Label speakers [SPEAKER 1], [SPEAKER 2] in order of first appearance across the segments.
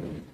[SPEAKER 1] Thank you.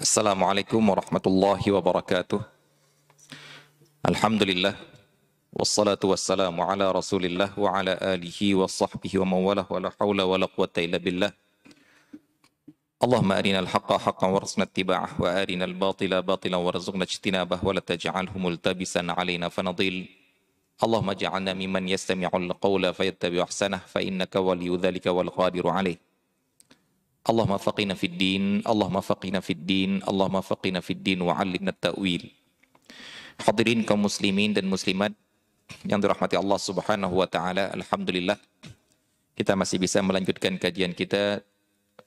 [SPEAKER 1] Assalamualaikum warahmatullahi wabarakatuh. Alhamdulillah. Wassalatu wassalamu ala rasulillah wa ala alihi wa sahbihi wa mawalah wa la hawla wa la quwata illa billah. Allahumma arina al-haqqa haqqan warzuqna ittiba'ah wa arina al-batila batilan warzuqna ijtinabah wa la taj'alhu multabisan alaina fanadil. اللهم اجعلنا ممن يستمع القول فيتبع احسنه فانك ولي ذلك والقادر عليه اللهم فقنا في الدين اللهم فقنا في الدين اللهم فقنا في الدين وعلمنا التأويل حاضرين kaum muslimin dan muslimat yang dirahmati Allah Subhanahu wa taala, alhamdulillah kita masih bisa melanjutkan kajian kita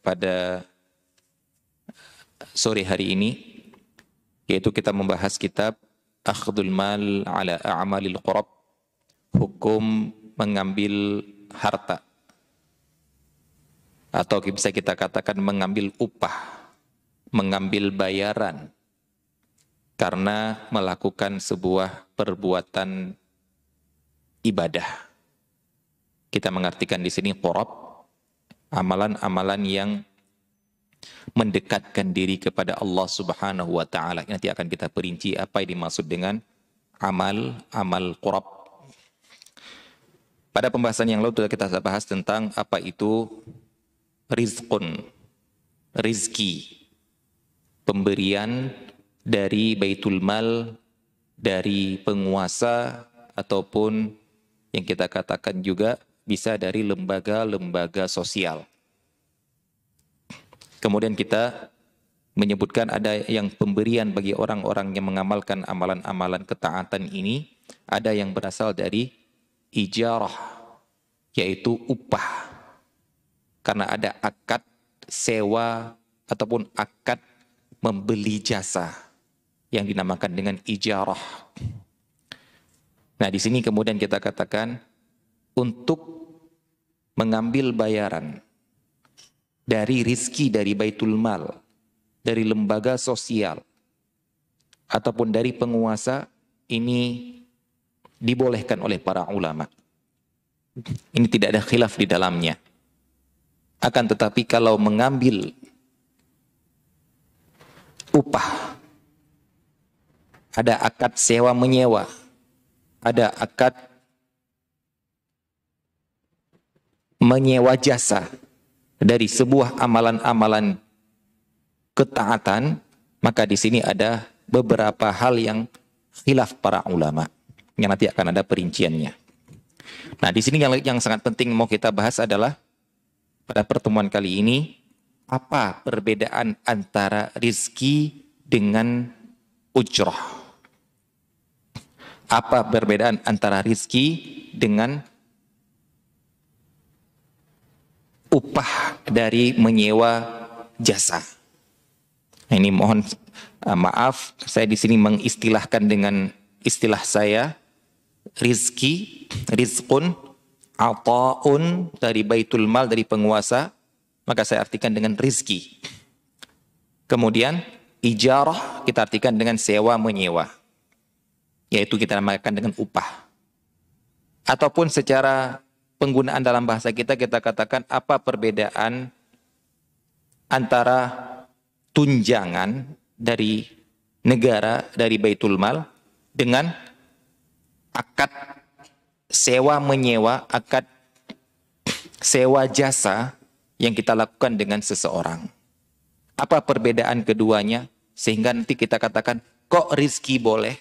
[SPEAKER 1] pada sore hari ini yaitu kita membahas kitab Akhdul Mal ala A'malil Qurab hukum mengambil harta atau bisa kita katakan mengambil upah, mengambil bayaran karena melakukan sebuah perbuatan ibadah. Kita mengartikan di sini qorob, amalan-amalan yang mendekatkan diri kepada Allah Subhanahu wa taala. Nanti akan kita perinci apa yang dimaksud dengan amal amal qorob pada pembahasan yang lalu sudah kita bahas tentang apa itu rizqun, rizki, pemberian dari baitul mal, dari penguasa, ataupun yang kita katakan juga bisa dari lembaga-lembaga sosial. Kemudian kita menyebutkan ada yang pemberian bagi orang-orang yang mengamalkan amalan-amalan ketaatan ini, ada yang berasal dari ijarah yaitu upah karena ada akad sewa ataupun akad membeli jasa yang dinamakan dengan ijarah. Nah, di sini kemudian kita katakan untuk mengambil bayaran dari rizki dari baitul mal, dari lembaga sosial ataupun dari penguasa ini dibolehkan oleh para ulama. Ini tidak ada khilaf di dalamnya. Akan tetapi kalau mengambil upah, ada akad sewa menyewa, ada akad menyewa jasa dari sebuah amalan-amalan ketaatan, maka di sini ada beberapa hal yang khilaf para ulama yang nanti akan ada perinciannya. Nah, di sini yang, yang sangat penting mau kita bahas adalah pada pertemuan kali ini apa perbedaan antara rizki dengan ujroh? Apa perbedaan antara rizki dengan upah dari menyewa jasa? Nah, ini mohon eh, maaf, saya di sini mengistilahkan dengan istilah saya rizki, rizqun, ata'un dari baitul mal, dari penguasa, maka saya artikan dengan rizki. Kemudian ijarah kita artikan dengan sewa menyewa, yaitu kita namakan dengan upah. Ataupun secara penggunaan dalam bahasa kita, kita katakan apa perbedaan antara tunjangan dari negara, dari baitul mal, dengan akad sewa menyewa, akad sewa jasa yang kita lakukan dengan seseorang. Apa perbedaan keduanya? Sehingga nanti kita katakan, kok rizki boleh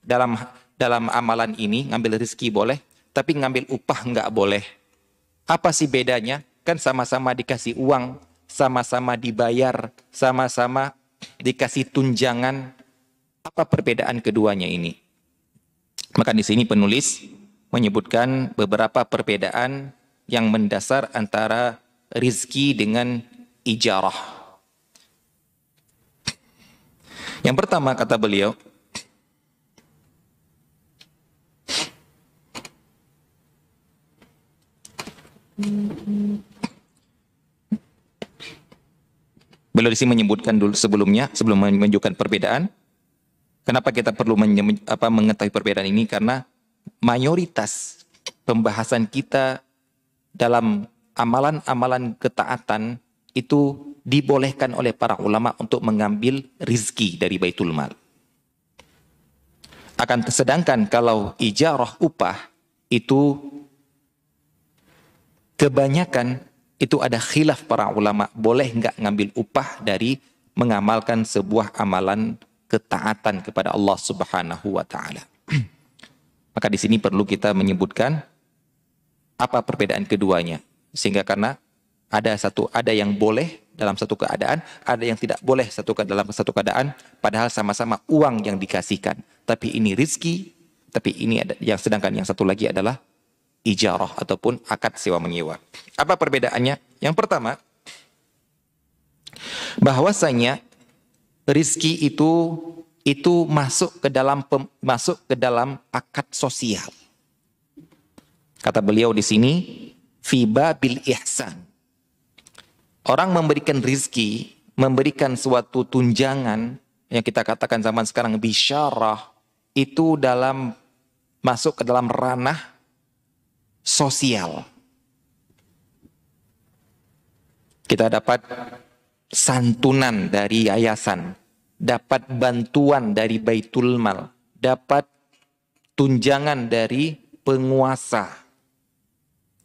[SPEAKER 1] dalam dalam amalan ini, ngambil rizki boleh, tapi ngambil upah nggak boleh. Apa sih bedanya? Kan sama-sama dikasih uang, sama-sama dibayar, sama-sama dikasih tunjangan. Apa perbedaan keduanya ini? Maka di sini penulis menyebutkan beberapa perbedaan yang mendasar antara rizki dengan ijarah. Yang pertama kata beliau, Beliau di menyebutkan dulu sebelumnya, sebelum menunjukkan perbedaan, Kenapa kita perlu apa, mengetahui perbedaan ini? Karena mayoritas pembahasan kita dalam amalan-amalan ketaatan itu dibolehkan oleh para ulama untuk mengambil rizki dari baitul mal. Akan sedangkan kalau ijarah upah itu kebanyakan itu ada khilaf para ulama boleh nggak ngambil upah dari mengamalkan sebuah amalan ketaatan kepada Allah Subhanahu wa taala. Maka di sini perlu kita menyebutkan apa perbedaan keduanya sehingga karena ada satu ada yang boleh dalam satu keadaan, ada yang tidak boleh satu dalam satu keadaan padahal sama-sama uang yang dikasihkan, tapi ini rizki, tapi ini ada, yang sedangkan yang satu lagi adalah ijarah ataupun akad sewa menyewa. Apa perbedaannya? Yang pertama bahwasanya rizki itu itu masuk ke dalam masuk ke dalam akad sosial. Kata beliau di sini, fiba bil ihsan. Orang memberikan rizki, memberikan suatu tunjangan yang kita katakan zaman sekarang bisyarah itu dalam masuk ke dalam ranah sosial. Kita dapat santunan dari yayasan, dapat bantuan dari Baitul Mal, dapat tunjangan dari penguasa.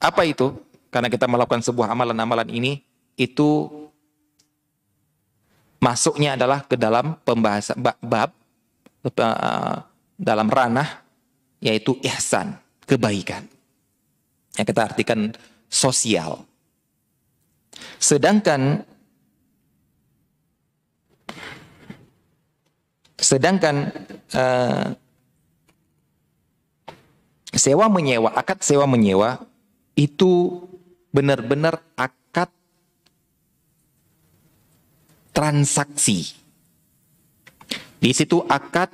[SPEAKER 1] Apa itu? Karena kita melakukan sebuah amalan-amalan ini, itu masuknya adalah ke dalam pembahasan bab, bab eh, dalam ranah yaitu ihsan, kebaikan. Yang kita artikan sosial. Sedangkan Sedangkan uh, sewa menyewa, akad sewa menyewa itu benar-benar akad transaksi. Di situ akad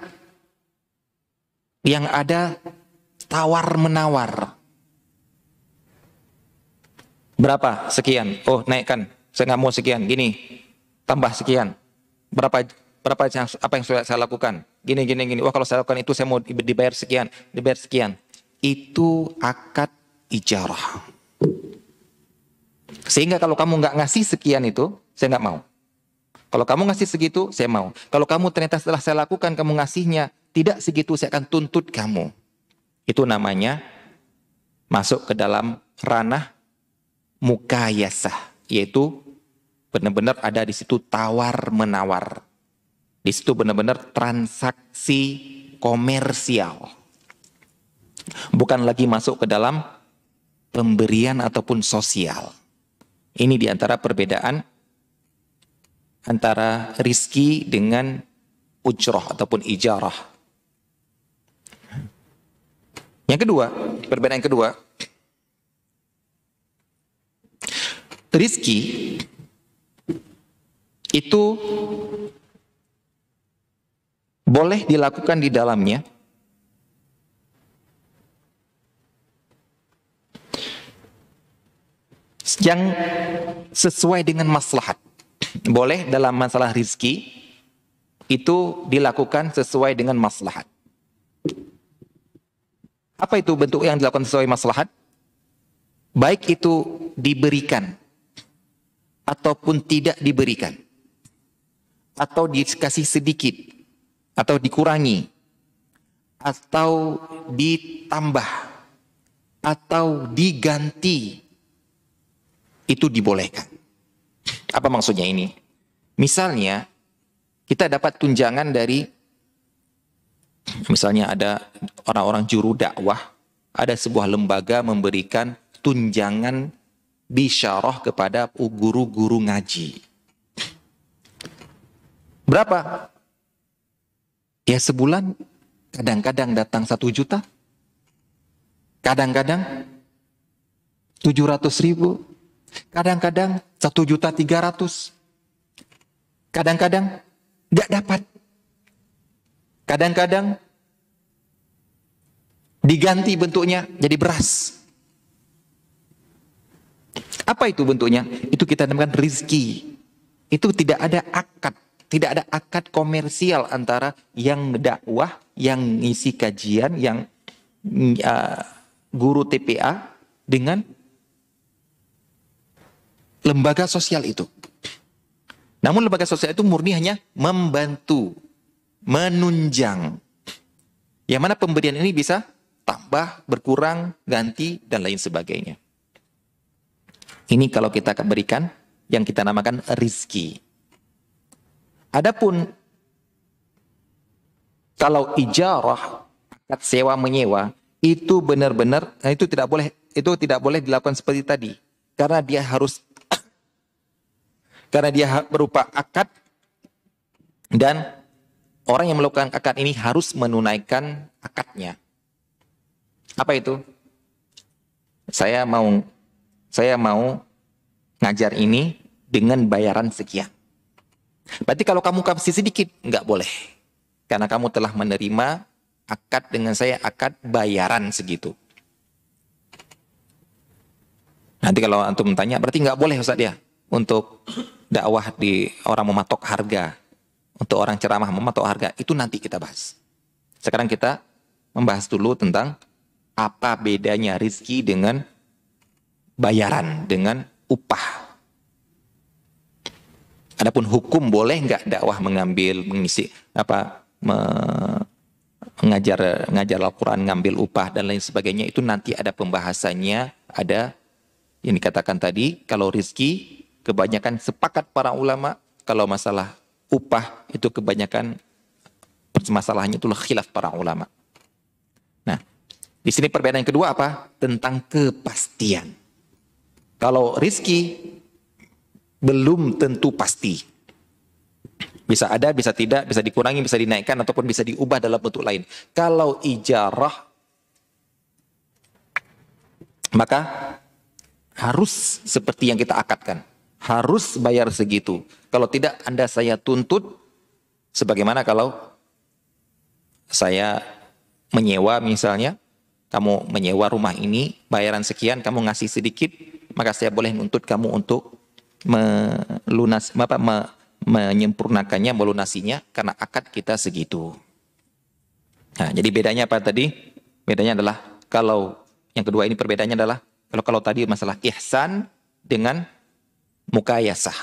[SPEAKER 1] yang ada tawar menawar. Berapa? Sekian. Oh, naikkan. Saya nggak mau sekian. Gini, tambah sekian. Berapa berapa yang, apa yang sudah saya lakukan? Gini gini gini. Wah kalau saya lakukan itu saya mau dibayar sekian, dibayar sekian. Itu akad ijarah. Sehingga kalau kamu nggak ngasih sekian itu, saya nggak mau. Kalau kamu ngasih segitu, saya mau. Kalau kamu ternyata setelah saya lakukan, kamu ngasihnya tidak segitu, saya akan tuntut kamu. Itu namanya masuk ke dalam ranah mukayasah, yaitu benar-benar ada di situ tawar-menawar. Di situ benar-benar transaksi komersial. Bukan lagi masuk ke dalam pemberian ataupun sosial. Ini di antara perbedaan antara rizki dengan ujroh ataupun ijarah. Yang kedua, perbedaan yang kedua, rizki itu boleh dilakukan di dalamnya? yang sesuai dengan maslahat. Boleh dalam masalah rizki itu dilakukan sesuai dengan maslahat. Apa itu bentuk yang dilakukan sesuai maslahat? Baik itu diberikan ataupun tidak diberikan atau dikasih sedikit atau dikurangi atau ditambah atau diganti itu dibolehkan. Apa maksudnya ini? Misalnya kita dapat tunjangan dari misalnya ada orang-orang juru dakwah, ada sebuah lembaga memberikan tunjangan bisyarah kepada guru-guru ngaji. Berapa? Ya sebulan kadang-kadang datang satu juta, kadang-kadang tujuh ratus ribu, kadang-kadang satu juta tiga ratus, kadang-kadang nggak dapat, kadang-kadang diganti bentuknya jadi beras. Apa itu bentuknya? Itu kita namakan rizki. Itu tidak ada akad tidak ada akad komersial antara yang dakwah, yang ngisi kajian, yang uh, guru TPA dengan lembaga sosial itu. Namun lembaga sosial itu murni hanya membantu, menunjang. Yang mana pemberian ini bisa tambah, berkurang, ganti, dan lain sebagainya. Ini kalau kita berikan yang kita namakan rizki. Adapun kalau ijarah akad sewa menyewa itu benar-benar nah itu tidak boleh itu tidak boleh dilakukan seperti tadi karena dia harus karena dia berupa akad dan orang yang melakukan akad ini harus menunaikan akadnya. Apa itu? Saya mau saya mau ngajar ini dengan bayaran sekian. Berarti kalau kamu kasih sedikit, nggak boleh. Karena kamu telah menerima akad dengan saya, akad bayaran segitu. Nanti kalau antum tanya, berarti nggak boleh Ustaz ya untuk dakwah di orang mematok harga, untuk orang ceramah mematok harga, itu nanti kita bahas. Sekarang kita membahas dulu tentang apa bedanya rizki dengan bayaran, dengan upah. Adapun hukum boleh nggak dakwah mengambil mengisi apa me, mengajar mengajar Al-Qur'an, ngambil upah dan lain sebagainya itu nanti ada pembahasannya, ada yang dikatakan tadi kalau rizki kebanyakan sepakat para ulama kalau masalah upah itu kebanyakan permasalahannya itu khilaf para ulama. Nah, di sini perbedaan yang kedua apa? Tentang kepastian. Kalau rizki belum tentu pasti. Bisa ada, bisa tidak, bisa dikurangi, bisa dinaikkan, ataupun bisa diubah dalam bentuk lain. Kalau ijarah, maka harus seperti yang kita akadkan. Harus bayar segitu. Kalau tidak, Anda saya tuntut. Sebagaimana kalau saya menyewa misalnya, kamu menyewa rumah ini, bayaran sekian, kamu ngasih sedikit, maka saya boleh nuntut kamu untuk melunas apa me, menyempurnakannya melunasinya karena akad kita segitu. Nah, jadi bedanya apa tadi? Bedanya adalah kalau yang kedua ini perbedaannya adalah kalau kalau tadi masalah ihsan dengan mukayasah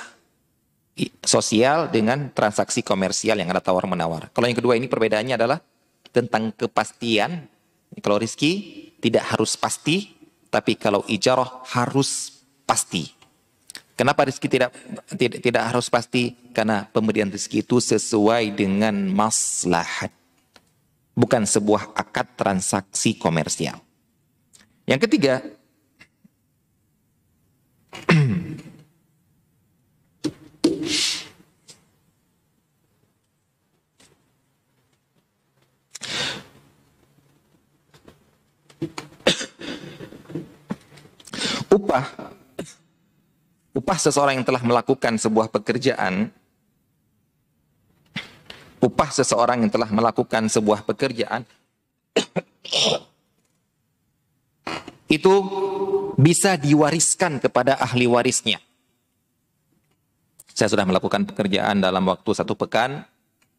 [SPEAKER 1] sosial dengan transaksi komersial yang ada tawar menawar. Kalau yang kedua ini perbedaannya adalah tentang kepastian. Kalau rizki tidak harus pasti, tapi kalau ijarah harus pasti. Kenapa rezeki tidak, tidak tidak harus pasti? Karena pemberian rezeki itu sesuai dengan maslahat. Bukan sebuah akad transaksi komersial. Yang ketiga, upah upah seseorang yang telah melakukan sebuah pekerjaan upah seseorang yang telah melakukan sebuah pekerjaan itu bisa diwariskan kepada ahli warisnya. Saya sudah melakukan pekerjaan dalam waktu satu pekan,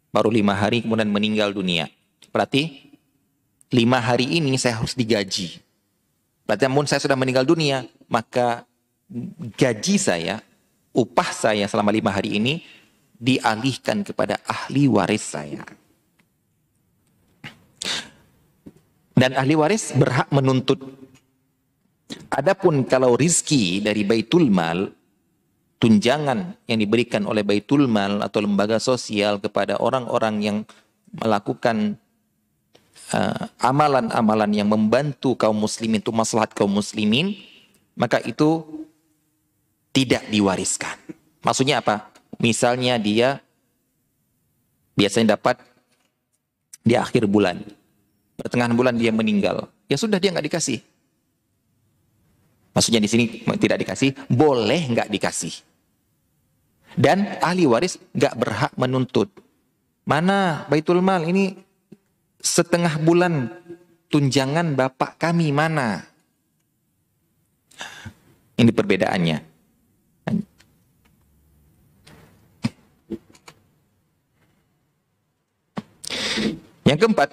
[SPEAKER 1] baru lima hari kemudian meninggal dunia. Berarti lima hari ini saya harus digaji. Berarti namun saya sudah meninggal dunia, maka gaji saya, upah saya selama lima hari ini dialihkan kepada ahli waris saya. Dan ahli waris berhak menuntut. Adapun kalau rizki dari baitul mal, tunjangan yang diberikan oleh baitul mal atau lembaga sosial kepada orang-orang yang melakukan eh, amalan-amalan uh, yang membantu kaum muslimin itu maslahat kaum muslimin maka itu tidak diwariskan. Maksudnya apa? Misalnya dia biasanya dapat di akhir bulan. Pertengahan bulan dia meninggal. Ya sudah dia nggak dikasih. Maksudnya di sini tidak dikasih, boleh nggak dikasih. Dan ahli waris nggak berhak menuntut. Mana Baitul Mal ini setengah bulan tunjangan bapak kami mana? Ini perbedaannya. Yang keempat,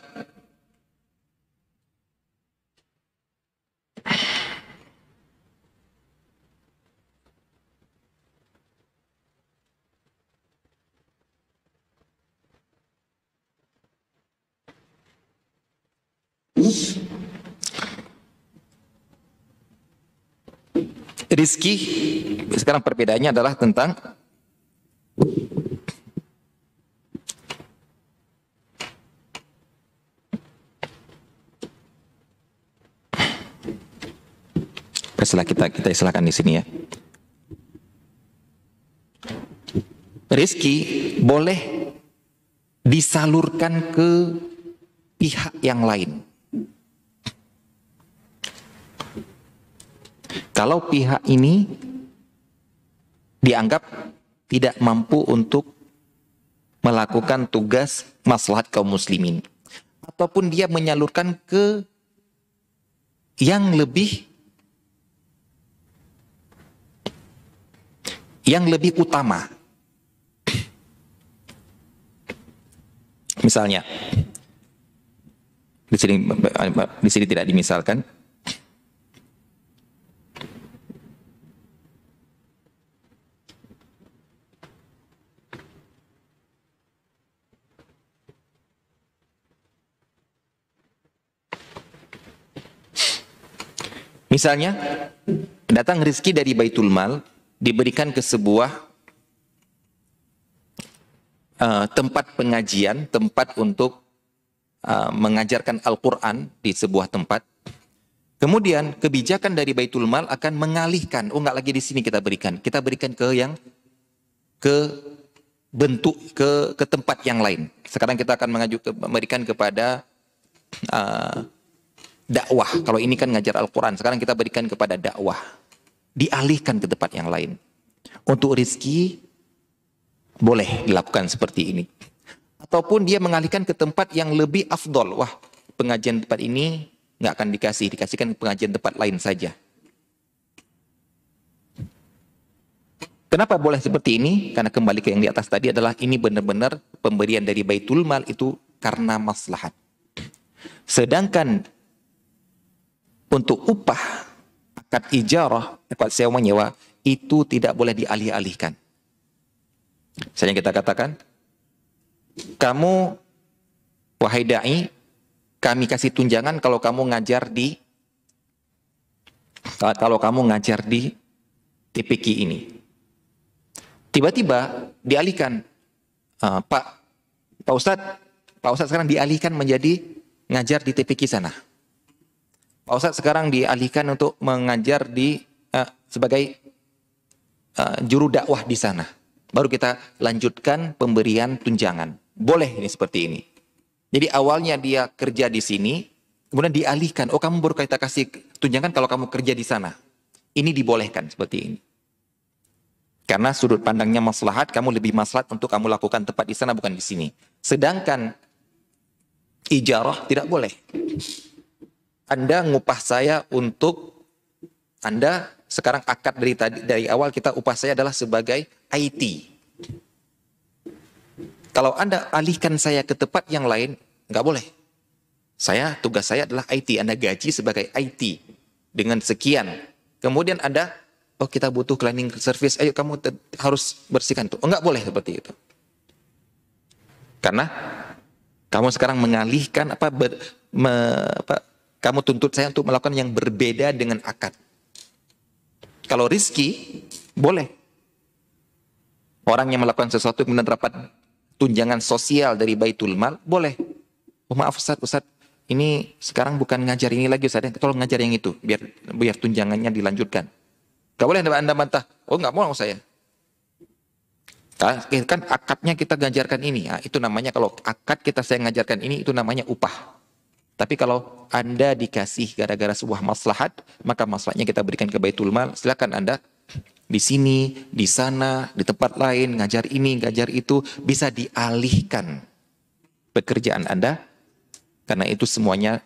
[SPEAKER 1] Rizki, sekarang perbedaannya adalah tentang setelah kita kita istilahkan di sini ya. Rizki boleh disalurkan ke pihak yang lain. Kalau pihak ini dianggap tidak mampu untuk melakukan tugas maslahat kaum muslimin ataupun dia menyalurkan ke yang lebih yang lebih utama. Misalnya, di sini di sini tidak dimisalkan. Misalnya, datang rizki dari Baitul Mal, diberikan ke sebuah uh, tempat pengajian, tempat untuk uh, mengajarkan Al-Quran di sebuah tempat. Kemudian kebijakan dari Baitul Mal akan mengalihkan, oh nggak lagi di sini kita berikan, kita berikan ke yang ke bentuk ke ke tempat yang lain. Sekarang kita akan mengaju ke, memberikan kepada uh, dakwah. Kalau ini kan ngajar Al-Qur'an, sekarang kita berikan kepada dakwah dialihkan ke tempat yang lain. Untuk rizki boleh dilakukan seperti ini. Ataupun dia mengalihkan ke tempat yang lebih afdol. Wah, pengajian tempat ini nggak akan dikasih, dikasihkan pengajian tempat lain saja. Kenapa boleh seperti ini? Karena kembali ke yang di atas tadi adalah ini benar-benar pemberian dari Baitul Mal itu karena maslahat. Sedangkan untuk upah akad ijarah, akad sewa menyewa, itu tidak boleh dialih-alihkan. Misalnya kita katakan, kamu wahai da'i, kami kasih tunjangan kalau kamu ngajar di kalau kamu ngajar di TPQ ini. Tiba-tiba dialihkan, uh, Pak Pak Ustadz, Pak Ustadz sekarang dialihkan menjadi ngajar di TPQ sana. Pak Ustadz sekarang dialihkan untuk mengajar di uh, sebagai uh, juru dakwah di sana. Baru kita lanjutkan pemberian tunjangan. Boleh ini seperti ini. Jadi awalnya dia kerja di sini, kemudian dialihkan. Oh kamu baru kita kasih tunjangan kalau kamu kerja di sana. Ini dibolehkan seperti ini. Karena sudut pandangnya maslahat, kamu lebih maslahat untuk kamu lakukan tepat di sana bukan di sini. Sedangkan ijarah tidak boleh. Anda ngupah saya untuk Anda sekarang akad dari tadi dari awal kita upah saya adalah sebagai IT. Kalau Anda alihkan saya ke tempat yang lain, nggak boleh. Saya tugas saya adalah IT, Anda gaji sebagai IT dengan sekian. Kemudian Anda oh kita butuh cleaning service, ayo kamu harus bersihkan tuh. Oh, enggak boleh seperti itu. Karena kamu sekarang mengalihkan apa, ber, me, apa kamu tuntut saya untuk melakukan yang berbeda dengan akad. Kalau rizki, boleh. Orang yang melakukan sesuatu kemudian dapat tunjangan sosial dari Baitul Mal, boleh. Oh, maaf Ustaz, Ustaz, ini sekarang bukan ngajar ini lagi Ustaz, tolong ngajar yang itu, biar biar tunjangannya dilanjutkan. Gak boleh Anda mantah, oh gak mau saya. Nah, kan akadnya kita ngajarkan ini, ya. itu namanya kalau akad kita saya ngajarkan ini, itu namanya upah. Tapi kalau Anda dikasih gara-gara sebuah maslahat, maka maslahatnya kita berikan ke Baitul Mal. Silakan Anda di sini, di sana, di tempat lain, ngajar ini, ngajar itu, bisa dialihkan pekerjaan Anda. Karena itu semuanya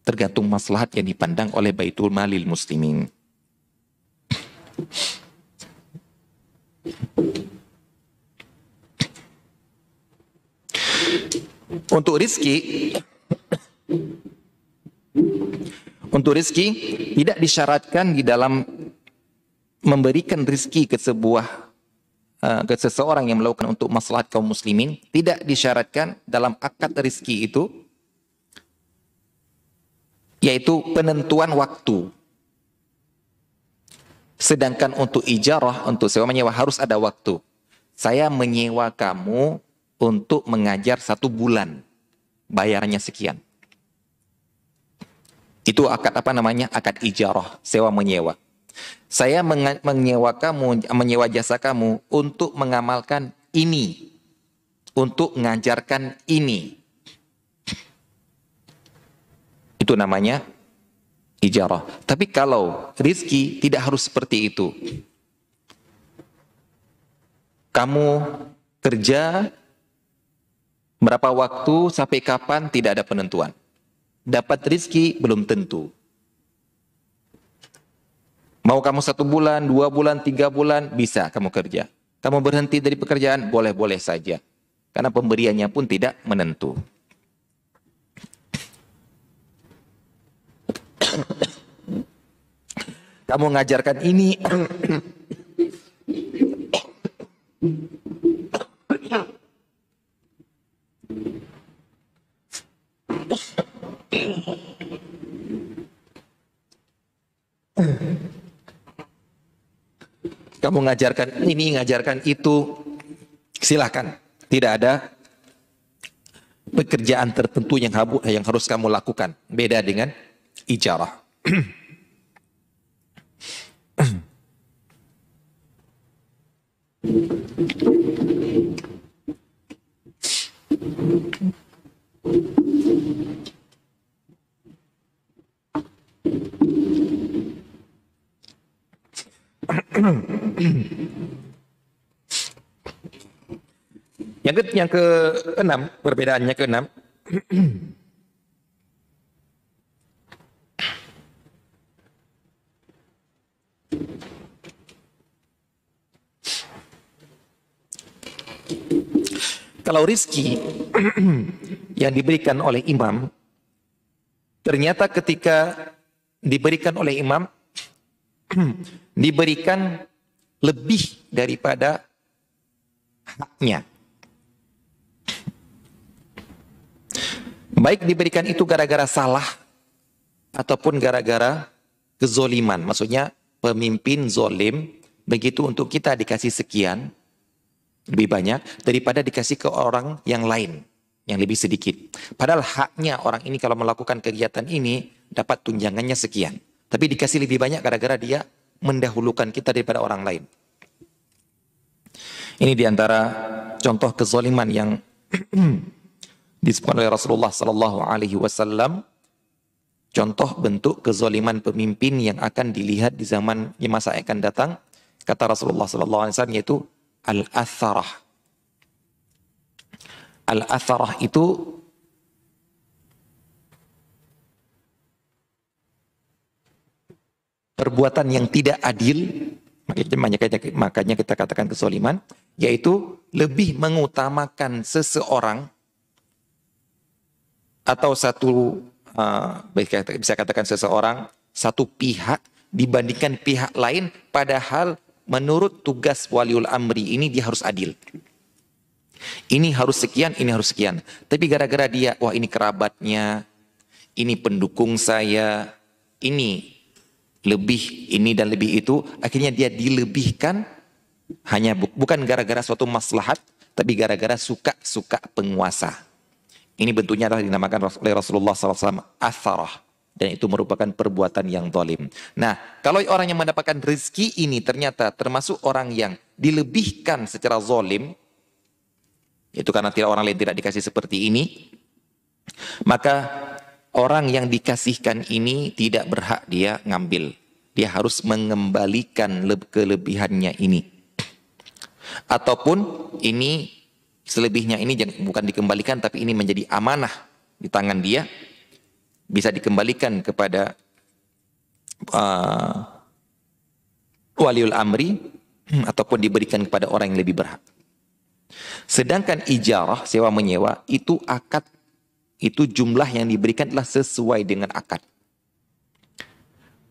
[SPEAKER 1] tergantung maslahat yang dipandang oleh Baitul Malil Muslimin. Untuk rizki, untuk rizki tidak disyaratkan di dalam memberikan rizki ke sebuah eh, ke seseorang yang melakukan untuk maslahat kaum muslimin tidak disyaratkan dalam akad rizki itu yaitu penentuan waktu sedangkan untuk ijarah untuk sewa menyewa harus ada waktu saya menyewa kamu untuk mengajar satu bulan bayarnya sekian itu akad apa namanya? Akad ijarah, sewa menyewa. Saya menyewa kamu, menyewa jasa kamu untuk mengamalkan ini, untuk mengajarkan ini. Itu namanya ijarah. Tapi kalau rizki tidak harus seperti itu. Kamu kerja berapa waktu sampai kapan tidak ada penentuan dapat rizki belum tentu. Mau kamu satu bulan, dua bulan, tiga bulan, bisa kamu kerja. Kamu berhenti dari pekerjaan, boleh-boleh saja. Karena pemberiannya pun tidak menentu. Kamu ngajarkan ini. Kamu ngajarkan ini, ngajarkan itu, silahkan. Tidak ada pekerjaan tertentu yang, harus kamu lakukan. Beda dengan ijarah. Thank you. yang ke yang ke enam perbedaannya ke enam kalau rizki yang diberikan oleh imam ternyata ketika diberikan oleh imam diberikan lebih daripada haknya. Baik diberikan itu gara-gara salah ataupun gara-gara kezoliman. Maksudnya pemimpin zolim begitu untuk kita dikasih sekian lebih banyak daripada dikasih ke orang yang lain yang lebih sedikit. Padahal haknya orang ini kalau melakukan kegiatan ini dapat tunjangannya sekian. Tapi dikasih lebih banyak gara-gara dia mendahulukan kita daripada orang lain. Ini diantara contoh kezoliman yang disebutkan oleh Rasulullah Sallallahu Alaihi Wasallam. Contoh bentuk kezoliman pemimpin yang akan dilihat di zaman yang masa akan datang. Kata Rasulullah Sallallahu Alaihi Wasallam yaitu al-atharah. Al-atharah itu perbuatan yang tidak adil, makanya, kita katakan kesoliman, yaitu lebih mengutamakan seseorang atau satu uh, bisa katakan seseorang satu pihak dibandingkan pihak lain padahal menurut tugas waliul amri ini dia harus adil ini harus sekian ini harus sekian tapi gara-gara dia wah ini kerabatnya ini pendukung saya ini lebih ini dan lebih itu, akhirnya dia dilebihkan hanya bu bukan gara-gara suatu maslahat, tapi gara-gara suka-suka penguasa. Ini bentuknya adalah dinamakan oleh Rasulullah SAW asarah Dan itu merupakan perbuatan yang dolim. Nah, kalau orang yang mendapatkan rezeki ini ternyata termasuk orang yang dilebihkan secara zolim, itu karena tidak orang lain tidak dikasih seperti ini, maka orang yang dikasihkan ini tidak berhak dia ngambil. Dia harus mengembalikan kelebihannya ini. Ataupun ini selebihnya ini bukan dikembalikan tapi ini menjadi amanah di tangan dia bisa dikembalikan kepada uh, waliul amri ataupun diberikan kepada orang yang lebih berhak. Sedangkan ijarah sewa menyewa itu akad itu jumlah yang diberikan adalah sesuai dengan akad.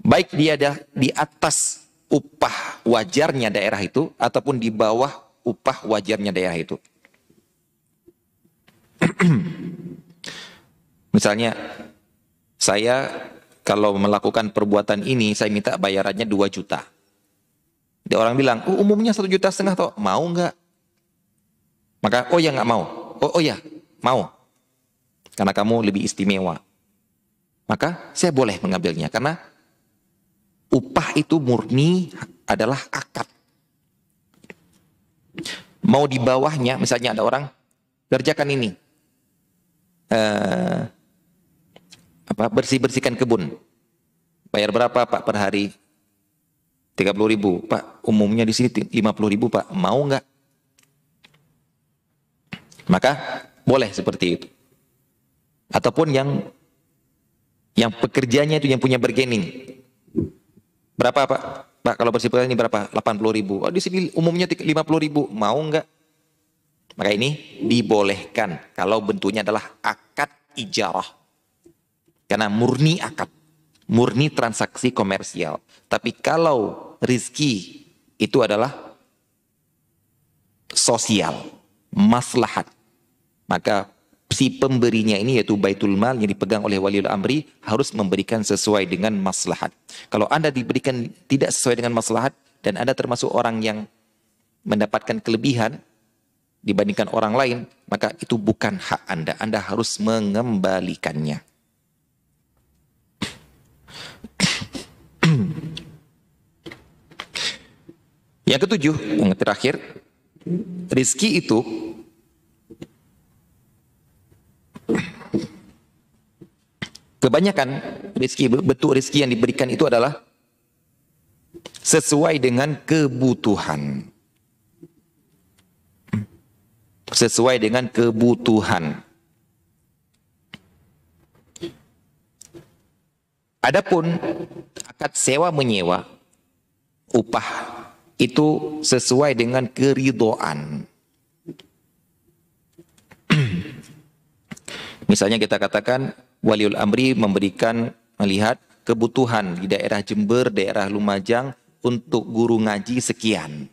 [SPEAKER 1] Baik dia ada di atas upah wajarnya daerah itu ataupun di bawah upah wajarnya daerah itu. Misalnya saya kalau melakukan perbuatan ini saya minta bayarannya 2 juta. dia orang bilang, oh, umumnya satu juta setengah toh, mau nggak? Maka, oh ya nggak mau. Oh, oh ya, mau karena kamu lebih istimewa. Maka saya boleh mengambilnya karena upah itu murni adalah akad. Mau di bawahnya, misalnya ada orang kerjakan ini, eh, apa bersih bersihkan kebun, bayar berapa pak per hari? 30 ribu, Pak. Umumnya di sini 50 ribu, Pak. Mau nggak? Maka boleh seperti itu ataupun yang yang pekerjanya itu yang punya bargaining. Berapa Pak? Pak kalau bersifat ini berapa? 80 ribu. Oh, di sini umumnya 50 ribu. Mau nggak? Maka ini dibolehkan kalau bentuknya adalah akad ijarah. Karena murni akad. Murni transaksi komersial. Tapi kalau rizki itu adalah sosial, maslahat. Maka si pemberinya ini yaitu baitul mal yang dipegang oleh waliul amri harus memberikan sesuai dengan maslahat. Kalau Anda diberikan tidak sesuai dengan maslahat dan Anda termasuk orang yang mendapatkan kelebihan dibandingkan orang lain, maka itu bukan hak Anda. Anda harus mengembalikannya. yang ketujuh, yang terakhir, rizki itu Kebanyakan rezeki bentuk rezeki yang diberikan itu adalah sesuai dengan kebutuhan. Sesuai dengan kebutuhan. Adapun akad sewa menyewa upah itu sesuai dengan keridoan. Misalnya kita katakan waliul amri memberikan melihat kebutuhan di daerah Jember, daerah Lumajang untuk guru ngaji sekian.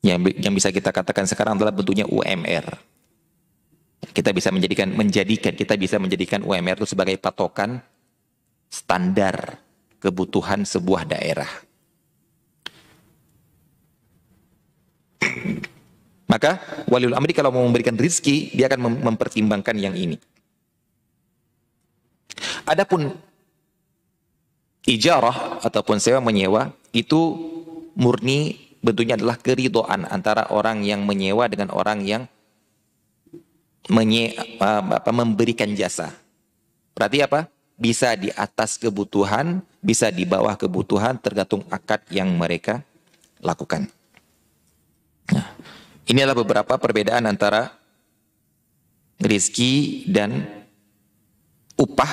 [SPEAKER 1] Yang, yang bisa kita katakan sekarang adalah bentuknya UMR. Kita bisa menjadikan menjadikan kita bisa menjadikan UMR itu sebagai patokan standar kebutuhan sebuah daerah. Maka waliul amri kalau mau memberikan rizki, dia akan mempertimbangkan yang ini. Adapun ijarah ataupun sewa menyewa itu murni bentuknya adalah keridoan antara orang yang menyewa dengan orang yang menye, eh, apa, memberikan jasa. Berarti apa? Bisa di atas kebutuhan, bisa di bawah kebutuhan, tergantung akad yang mereka lakukan. Inilah beberapa perbedaan antara rizki dan upah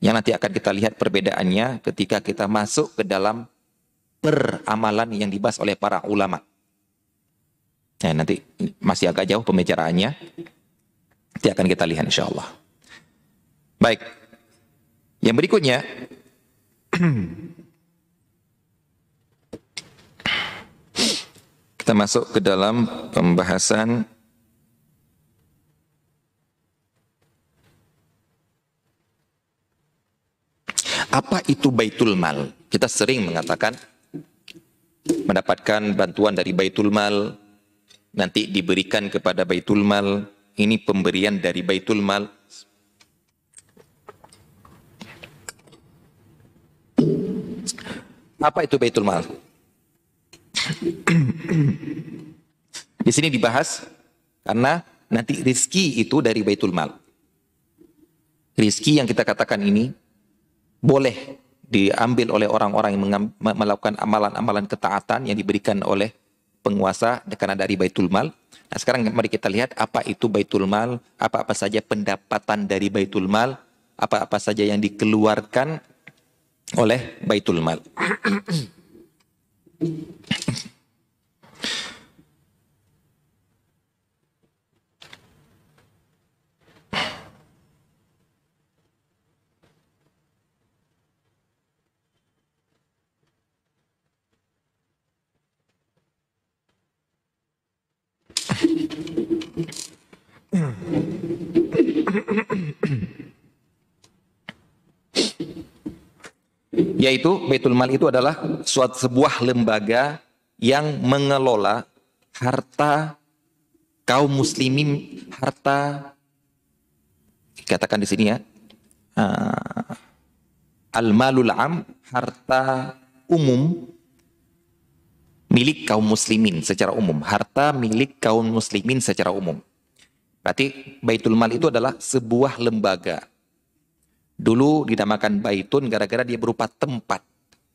[SPEAKER 1] yang nanti akan kita lihat perbedaannya ketika kita masuk ke dalam peramalan yang dibahas oleh para ulama. Nah, nanti masih agak jauh pembicaraannya. Nanti akan kita lihat insya Allah. Baik. Yang berikutnya Kita masuk ke dalam pembahasan apa itu baitul mal. Kita sering mengatakan mendapatkan bantuan dari baitul mal, nanti diberikan kepada baitul mal. Ini pemberian dari baitul mal. Apa itu baitul mal? di sini dibahas karena nanti rizki itu dari baitul mal. Rizki yang kita katakan ini boleh diambil oleh orang-orang yang melakukan amalan-amalan ketaatan yang diberikan oleh penguasa karena dari Baitul Mal. Nah, sekarang mari kita lihat apa itu Baitul Mal, apa-apa saja pendapatan dari Baitul Mal, apa-apa saja yang dikeluarkan oleh Baitul Mal. mm yaitu Baitul Mal itu adalah suatu sebuah lembaga yang mengelola harta kaum muslimin, harta dikatakan di sini ya. Eh, Al-malul am, harta umum milik kaum muslimin secara umum, harta milik kaum muslimin secara umum. Berarti Baitul Mal itu adalah sebuah lembaga Dulu dinamakan Baitun gara-gara dia berupa tempat.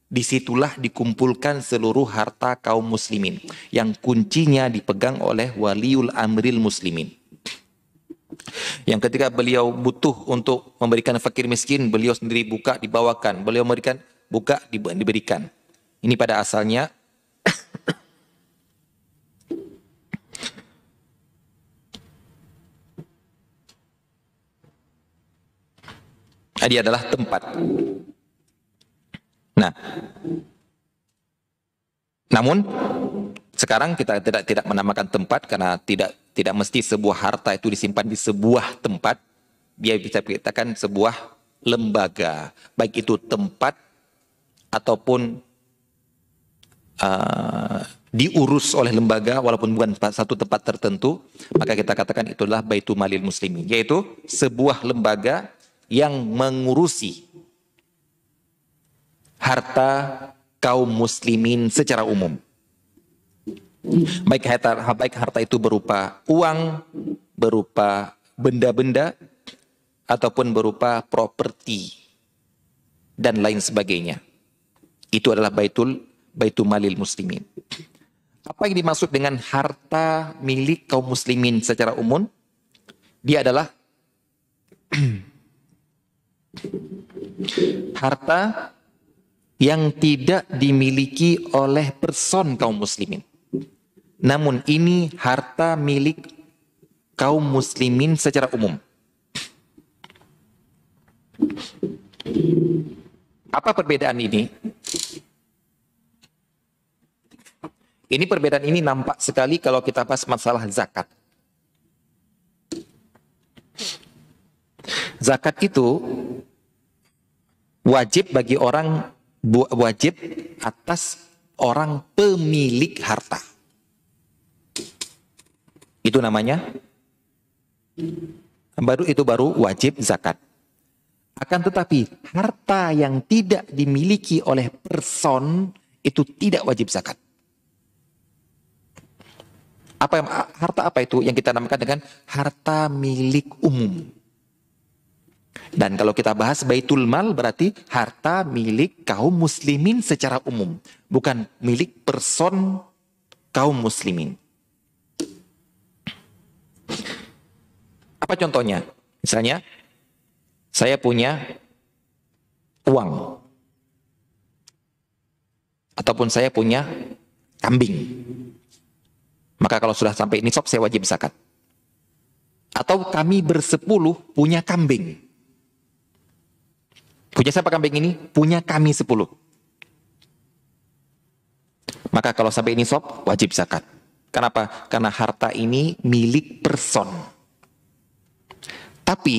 [SPEAKER 1] Disitulah dikumpulkan seluruh harta kaum muslimin. Yang kuncinya dipegang oleh waliul amril muslimin. Yang ketika beliau butuh untuk memberikan fakir miskin, beliau sendiri buka dibawakan. Beliau memberikan buka diberikan. Ini pada asalnya Tadi adalah tempat. Nah, namun sekarang kita tidak tidak menamakan tempat karena tidak tidak mesti sebuah harta itu disimpan di sebuah tempat. Dia bisa dikatakan sebuah lembaga, baik itu tempat ataupun uh, diurus oleh lembaga walaupun bukan satu tempat tertentu, maka kita katakan itulah baitul malil muslimin, yaitu sebuah lembaga yang mengurusi harta kaum muslimin secara umum. Baik harta, baik harta itu berupa uang, berupa benda-benda, ataupun berupa properti dan lain sebagainya. Itu adalah baitul baitul malil muslimin. Apa yang dimaksud dengan harta milik kaum muslimin secara umum? Dia adalah Harta yang tidak dimiliki oleh person kaum muslimin. Namun ini harta milik kaum muslimin secara umum. Apa perbedaan ini? Ini perbedaan ini nampak sekali kalau kita bahas masalah zakat. zakat itu wajib bagi orang wajib atas orang pemilik harta. Itu namanya baru itu baru wajib zakat. Akan tetapi harta yang tidak dimiliki oleh person itu tidak wajib zakat. Apa harta apa itu yang kita namakan dengan harta milik umum? Dan kalau kita bahas baitul mal berarti harta milik kaum muslimin secara umum, bukan milik person kaum muslimin. Apa contohnya? Misalnya, saya punya uang. Ataupun saya punya kambing. Maka kalau sudah sampai ini nisab saya wajib zakat. Atau kami bersepuluh punya kambing Punya siapa kambing ini? Punya kami sepuluh. Maka kalau sampai ini sob, wajib zakat. Kenapa? Karena harta ini milik person. Tapi,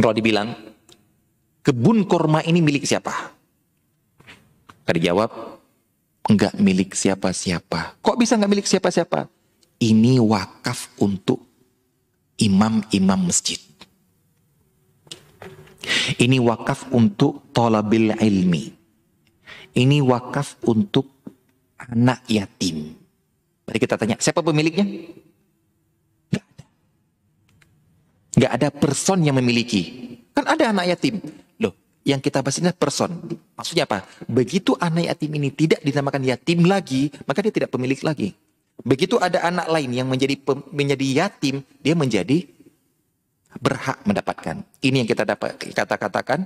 [SPEAKER 1] kalau dibilang, kebun korma ini milik siapa? Tadi jawab, enggak milik siapa-siapa. Kok bisa enggak milik siapa-siapa? Ini wakaf untuk imam-imam masjid. Ini wakaf untuk tolabil ilmi. Ini wakaf untuk anak yatim. Mari kita tanya, siapa pemiliknya? Gak ada. Gak ada person yang memiliki. Kan ada anak yatim. Loh, yang kita bahas ini person. Maksudnya apa? Begitu anak yatim ini tidak dinamakan yatim lagi, maka dia tidak pemilik lagi. Begitu ada anak lain yang menjadi menjadi yatim, dia menjadi berhak mendapatkan. Ini yang kita dapat kata katakan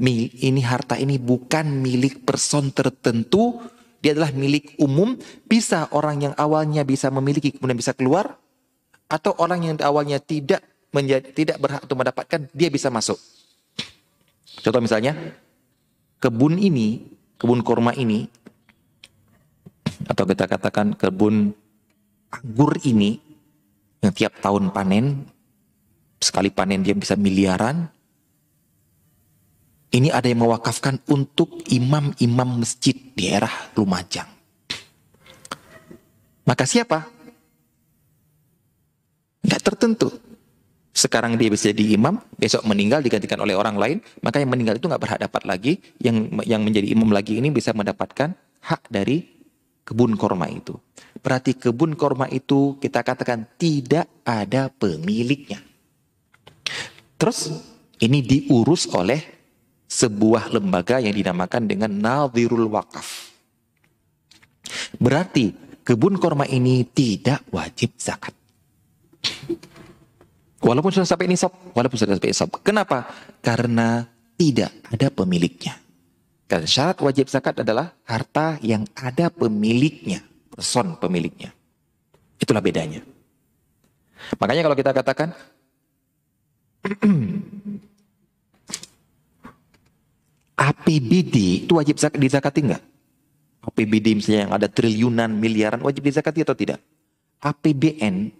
[SPEAKER 1] ini harta ini bukan milik person tertentu, dia adalah milik umum. Bisa orang yang awalnya bisa memiliki kemudian bisa keluar, atau orang yang awalnya tidak menjadi tidak berhak untuk mendapatkan, dia bisa masuk. Contoh misalnya, kebun ini, kebun kurma ini, atau kita katakan kebun anggur ini yang tiap tahun panen sekali panen dia bisa miliaran. Ini ada yang mewakafkan untuk imam-imam masjid di daerah Lumajang. Maka siapa? Tidak tertentu. Sekarang dia bisa jadi imam, besok meninggal digantikan oleh orang lain, maka yang meninggal itu nggak berhak dapat lagi, yang yang menjadi imam lagi ini bisa mendapatkan hak dari kebun korma itu. Berarti kebun korma itu kita katakan tidak ada pemiliknya. Terus ini diurus oleh sebuah lembaga yang dinamakan dengan Nadirul Wakaf. Berarti kebun korma ini tidak wajib zakat. Walaupun sudah sampai nisab, walaupun sudah sampai nisab. Kenapa? Karena tidak ada pemiliknya. Karena syarat wajib zakat adalah harta yang ada pemiliknya, person pemiliknya. Itulah bedanya. Makanya kalau kita katakan APBD itu wajib di zakat enggak? APBD misalnya yang ada triliunan, miliaran wajib di dizakati atau tidak? APBN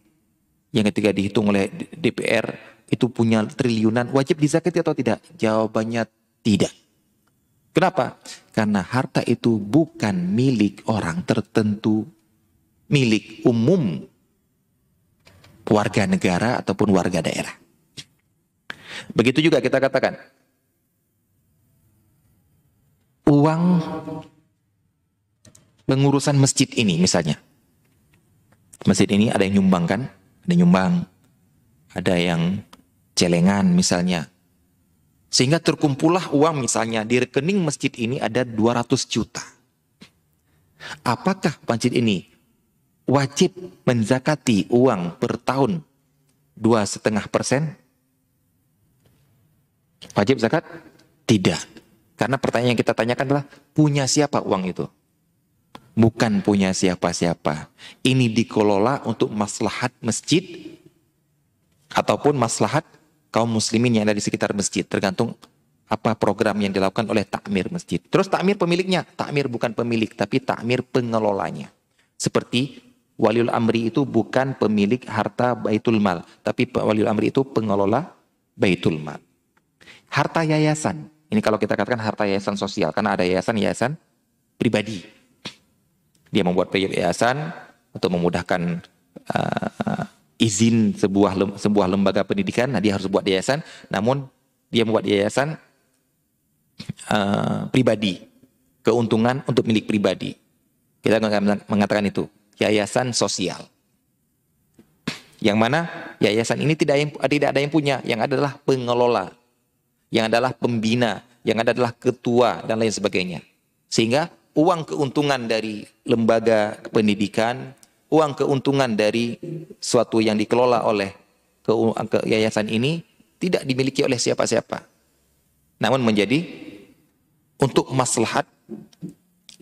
[SPEAKER 1] yang ketika dihitung oleh DPR itu punya triliunan wajib di dizakati atau tidak? Jawabannya tidak. Kenapa? Karena harta itu bukan milik orang tertentu, milik umum warga negara ataupun warga daerah. Begitu juga kita katakan uang pengurusan masjid ini misalnya. Masjid ini ada yang nyumbang kan? Ada yang nyumbang. Ada yang celengan misalnya. Sehingga terkumpullah uang misalnya di rekening masjid ini ada 200 juta. Apakah masjid ini wajib menzakati uang per tahun dua setengah persen? Wajib zakat? Tidak. Karena pertanyaan yang kita tanyakan adalah punya siapa uang itu? Bukan punya siapa-siapa. Ini dikelola untuk maslahat masjid ataupun maslahat kaum muslimin yang ada di sekitar masjid. Tergantung apa program yang dilakukan oleh takmir masjid. Terus takmir pemiliknya, takmir bukan pemilik tapi takmir pengelolanya. Seperti waliul amri itu bukan pemilik harta baitul mal, tapi waliul amri itu pengelola baitul mal harta yayasan. Ini kalau kita katakan harta yayasan sosial, karena ada yayasan-yayasan pribadi. Dia membuat yayasan untuk memudahkan uh, izin sebuah sebuah lembaga pendidikan. Nah, dia harus buat yayasan. Namun dia membuat yayasan uh, pribadi, keuntungan untuk milik pribadi. Kita mengatakan itu yayasan sosial. Yang mana yayasan ini tidak ada yang punya, yang adalah pengelola yang adalah pembina, yang ada adalah ketua dan lain sebagainya. Sehingga uang keuntungan dari lembaga pendidikan, uang keuntungan dari suatu yang dikelola oleh ke, ke yayasan ini tidak dimiliki oleh siapa-siapa. Namun menjadi untuk maslahat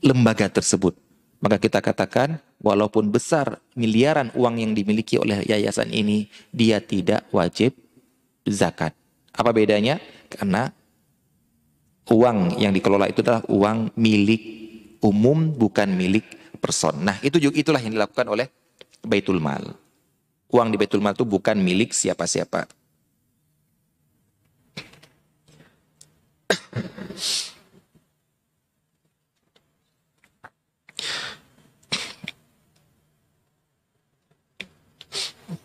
[SPEAKER 1] lembaga tersebut. Maka kita katakan walaupun besar miliaran uang yang dimiliki oleh yayasan ini, dia tidak wajib zakat. Apa bedanya? Karena uang yang dikelola itu adalah uang milik umum bukan milik person. Nah, itu juga itulah yang dilakukan oleh Baitul Mal. Uang di Baitul Mal itu bukan milik siapa-siapa.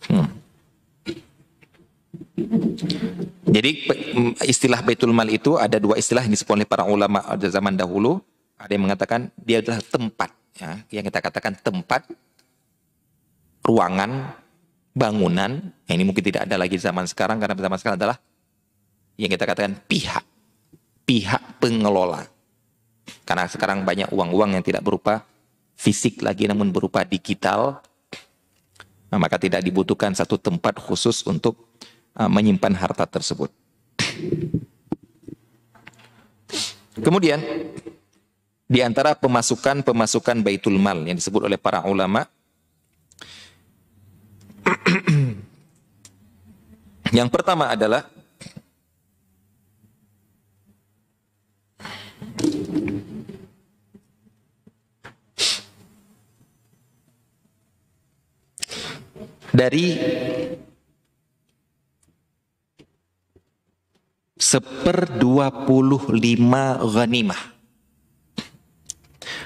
[SPEAKER 1] Hmm. Jadi istilah Baitul Mal itu ada dua istilah yang disebut oleh para ulama zaman dahulu. Ada yang mengatakan dia adalah tempat, ya, yang kita katakan tempat, ruangan, bangunan. Yang nah, ini mungkin tidak ada lagi zaman sekarang karena zaman sekarang adalah yang kita katakan pihak, pihak pengelola. Karena sekarang banyak uang-uang yang tidak berupa fisik lagi namun berupa digital, nah, maka tidak dibutuhkan satu tempat khusus untuk Eh, menyimpan harta tersebut. Kemudian di antara pemasukan-pemasukan Baitul Mal yang disebut oleh para ulama yang pertama adalah dari dua puluh lima ghanimah.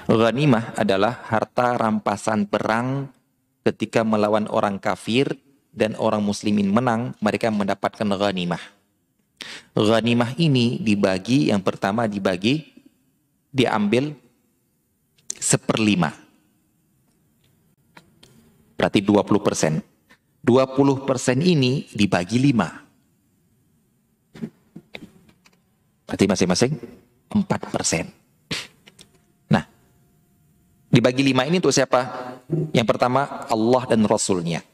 [SPEAKER 1] Ghanimah adalah harta rampasan perang ketika melawan orang kafir dan orang muslimin menang, mereka mendapatkan ghanimah. Ghanimah ini dibagi, yang pertama dibagi, diambil seperlima. Berarti 20 persen. 20 persen ini dibagi lima Berarti masing-masing 4 persen. Nah, dibagi lima ini untuk siapa? Yang pertama Allah dan Rasulnya.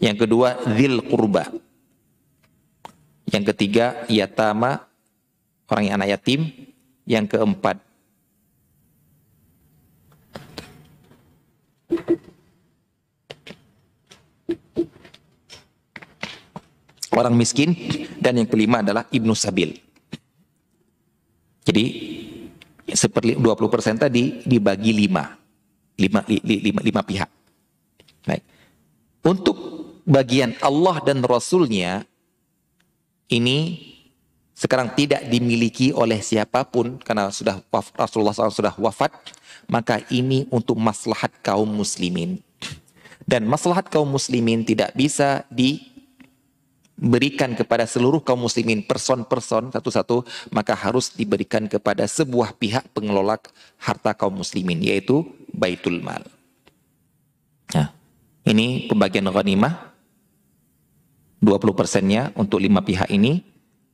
[SPEAKER 1] Yang kedua Zil Qurba. Yang ketiga Yatama, orang yang anak yatim. Yang keempat orang miskin dan yang kelima adalah ibnu sabil. Jadi seperti 20% tadi dibagi lima. Lima, lima, lima pihak. Baik. Untuk bagian Allah dan Rasulnya ini sekarang tidak dimiliki oleh siapapun karena sudah Rasulullah SAW sudah wafat maka ini untuk maslahat kaum muslimin dan maslahat kaum muslimin tidak bisa di berikan kepada seluruh kaum muslimin person-person satu-satu maka harus diberikan kepada sebuah pihak pengelola harta kaum muslimin yaitu Baitul Mal. Nah, ini pembagian ghanimah 20 persennya untuk lima pihak ini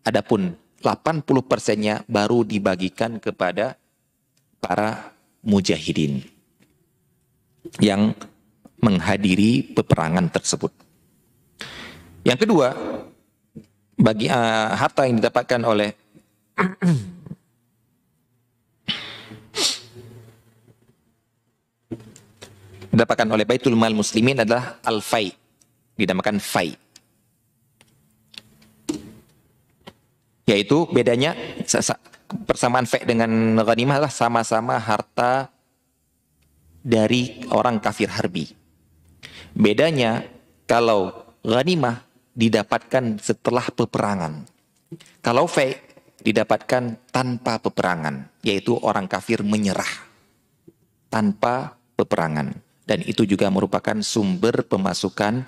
[SPEAKER 1] adapun 80 persennya baru dibagikan kepada para mujahidin yang menghadiri peperangan tersebut. Yang kedua, bagi uh, harta yang didapatkan oleh didapatkan oleh Baitul Mal Muslimin adalah al-fai. Dinamakan fai. Yaitu bedanya persamaan fai dengan ghanimah adalah sama-sama harta dari orang kafir harbi. Bedanya kalau ghanimah didapatkan setelah peperangan. Kalau fe didapatkan tanpa peperangan, yaitu orang kafir menyerah tanpa peperangan. Dan itu juga merupakan sumber pemasukan